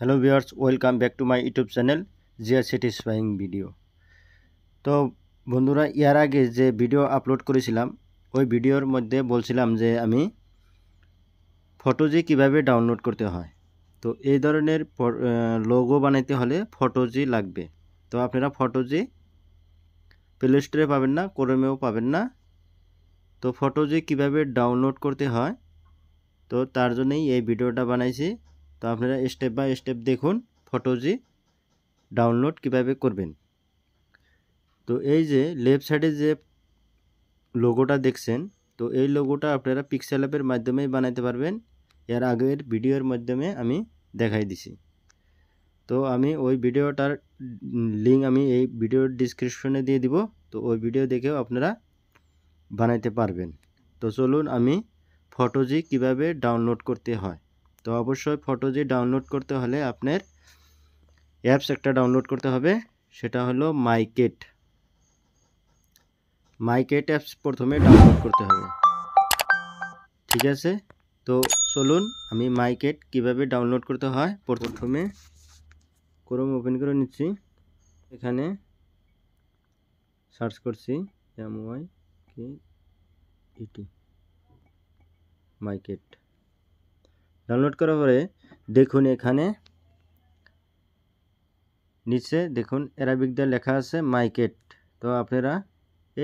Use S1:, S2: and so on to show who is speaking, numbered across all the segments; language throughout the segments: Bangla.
S1: hello viewers welcome back to my YouTube channel Jiya satisfying video তো বন্ধুরা ইয়ার আগে যে ভিডিও আপলোড করেছিলাম ওই ভিডিওর মধ্যে বলছিলাম যে আমি ফটোজি কিভাবে ডাউনলোড করতে হয় তো এই ধরনের লোগো বানাইতে হলে ফটোজি লাগবে তো আপনারা ফটোজি প্লে স্টোরে পাবেন না ক্রোমেও পাবেন না তো ফটোজি কিভাবে ডাউনলোড করতে হয় তো তার জন্যই এই ভিডিওটা বানাইছি তো আপনারা স্টেপ বাই স্টেপ দেখুন ফটোজি ডাউনলোড কিভাবে করবেন তো এই যে লেফট সাইডে যে লোগোটা দেখছেন তো এই লোগোটা আপনারা পিক্সেল অ্যাপের মাধ্যমেই বানাতে পারবেন এর আগের ভিডিওর মাধ্যমে আমি দেখাই দিছি তো আমি ওই ভিডিওটার লিঙ্ক আমি এই ভিডিওর ডিসক্রিপশনে দিয়ে দিব তো ওই ভিডিও দেখেও আপনারা বানাইতে পারবেন তো চলুন আমি ফটোজি কিভাবে ডাউনলোড করতে হয় তো অবশ্যই ফটো যে ডাউনলোড করতে হলে আপনার অ্যাপস একটা ডাউনলোড করতে হবে সেটা হলো মাইকেট মাইকেট অ্যাপস প্রথমে ডাউনলোড করতে হবে ঠিক আছে তো চলুন আমি মাইকেট কিভাবে ডাউনলোড করতে হয় প্রথমে ক্রোম ওপেন করে নিচ্ছি এখানে সার্চ করছি এম ওয়াই কে ইটি মাইকেট ডাউনলোড করার পরে দেখুন এখানে নিচে দেখুন অ্যারাবিক দিয়ে লেখা আছে মাইকেট তো আপনারা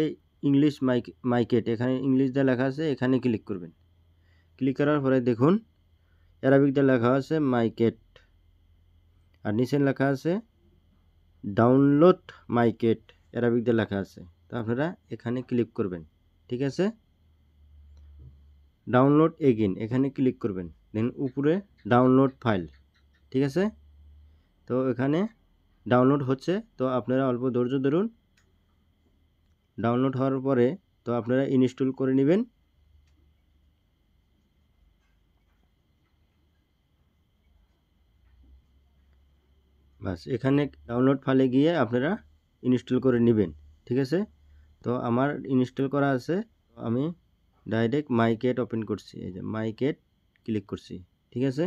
S1: এই ইংলিশ মাইক মাইকেট এখানে ইংলিশ দিয়ে লেখা আছে এখানে ক্লিক করবেন ক্লিক করার পরে দেখুন অ্যারাবিক দিয়ে লেখা আছে মাইকেট আর নিচে লেখা আছে ডাউনলোড মাইকেট অ্যারাবিক দিয়ে লেখা আছে তো আপনারা এখানে ক্লিক করবেন ঠিক আছে ডাউনলোড এগিন এখানে ক্লিক করবেন দেন উপরে ডাউনলোড ফাইল ঠিক আছে তো এখানে ডাউনলোড হচ্ছে তো আপনারা অল্প ধৈর্য ধরুন ডাউনলোড হওয়ার পরে তো আপনারা ইনস্টল করে নেবেন বাস এখানে ডাউনলোড ফাইলে গিয়ে আপনারা ইনস্টল করে নেবেন ঠিক আছে তো আমার ইনস্টল করা আছে আমি ডাইরেক্ট মাইকেট ওপেন করছি এই যে মাইকেট ক্লিক করছি ঠিক আছে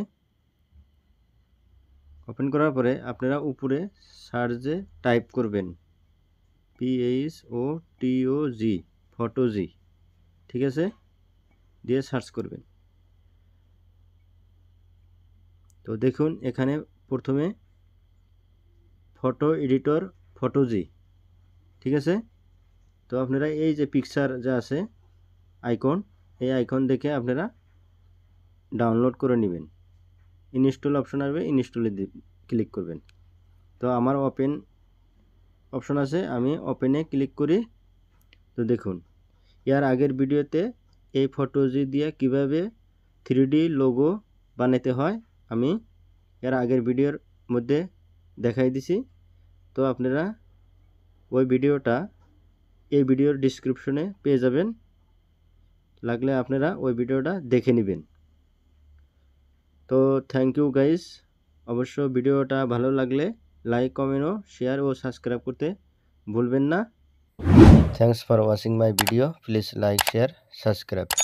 S1: ওপেন করার পরে আপনারা উপরে সার্চে টাইপ করবেন পিএইচ ও টিও জি ফটো জি ঠিক আছে দিয়ে সার্চ করবেন তো দেখুন এখানে প্রথমে ফটো এডিটর ফটো জি ঠিক আছে তো আপনারা এই যে পিকচার যা আছে আইকন এই আইকন দেখে আপনারা ডাউনলোড করে নেবেন ইনস্টল অপশন আসবে ইনস্টলে ক্লিক করবেন তো আমার ওপেন অপশন আছে আমি ওপেনে ক্লিক করি তো দেখুন ইয়ার আগের ভিডিওতে এই ফটোজি দিয়ে কিভাবে থ্রি লোগো বানাতে হয় আমি এর আগের ভিডিওর মধ্যে দেখাই দিছি তো আপনারা ওই ভিডিওটা এই ভিডিওর ডিসক্রিপশনে পেয়ে যাবেন লাগলে আপনারা ওই ভিডিওটা দেখে নেবেন तो थैंक यू गाइज अवश्य भिडियो भलो लगले लाइक कमेंट शेयर और सबसक्राइब करते भूलें ना thanks for watching my video please like share subscribe